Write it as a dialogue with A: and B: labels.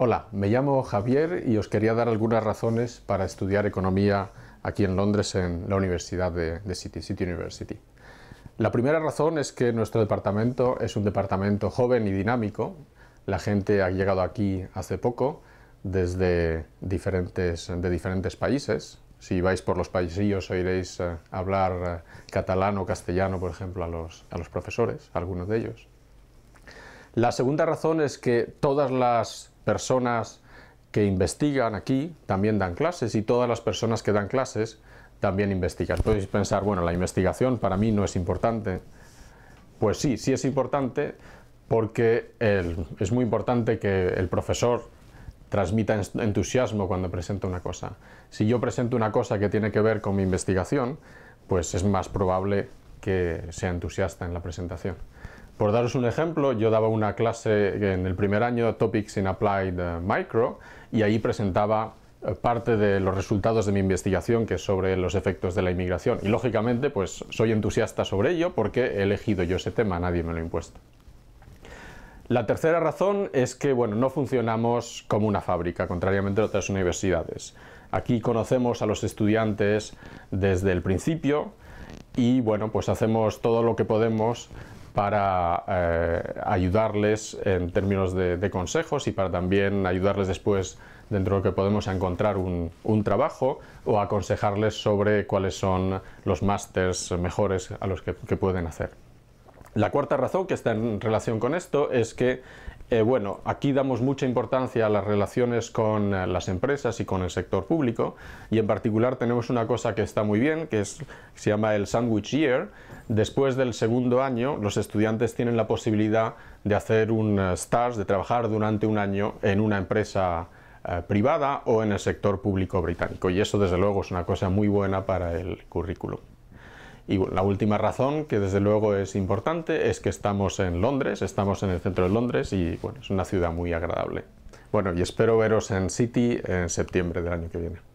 A: Hola, me llamo Javier y os quería dar algunas razones para estudiar economía aquí en Londres en la Universidad de, City, City University. La primera razón es que nuestro departamento es un departamento joven y dinámico. La gente ha llegado aquí hace poco desde diferentes, de diferentes países. Si vais por los paisillos oiréis eh, hablar eh, catalán o castellano, por ejemplo, a los, a los profesores, algunos de ellos. La segunda razón es que todas las personas que investigan aquí también dan clases y todas las personas que dan clases también investigan. Podéis pensar, bueno, la investigación para mí no es importante. Pues sí, sí es importante porque es muy importante que el profesor transmita entusiasmo cuando presenta una cosa. Si yo presento una cosa que tiene que ver con mi investigación, pues es más probable que sea entusiasta en la presentación. Por daros un ejemplo, yo daba una clase en el primer año, Topics in Applied eh, Micro, y ahí presentaba eh, parte de los resultados de mi investigación, que es sobre los efectos de la inmigración. Y lógicamente, pues soy entusiasta sobre ello porque he elegido yo ese tema, nadie me lo ha impuesto. La tercera razón es que, bueno, no funcionamos como una fábrica, contrariamente a otras universidades. Aquí conocemos a los estudiantes desde el principio y, bueno, pues hacemos todo lo que podemos para eh, ayudarles en términos de, consejos y para también ayudarles después dentro de lo que podemos a encontrar un, trabajo o aconsejarles sobre cuáles son los másters mejores a los que, pueden hacer. La cuarta razón que está en relación con esto es que, eh, bueno, aquí damos mucha importancia a las relaciones con eh, las empresas y con el sector público y en particular tenemos una cosa que está muy bien, que, es, que se llama el Sandwich Year, Después del segundo año, los estudiantes tienen la posibilidad de hacer un eh, stage, de trabajar durante un año en una empresa eh, privada o en el sector público británico. Y eso, desde luego, es una cosa muy buena para el currículum. Y la última razón, que desde luego es importante, es que estamos en Londres, estamos en el centro de Londres y bueno, es una ciudad muy agradable. Bueno, y espero veros en City en septiembre del año que viene.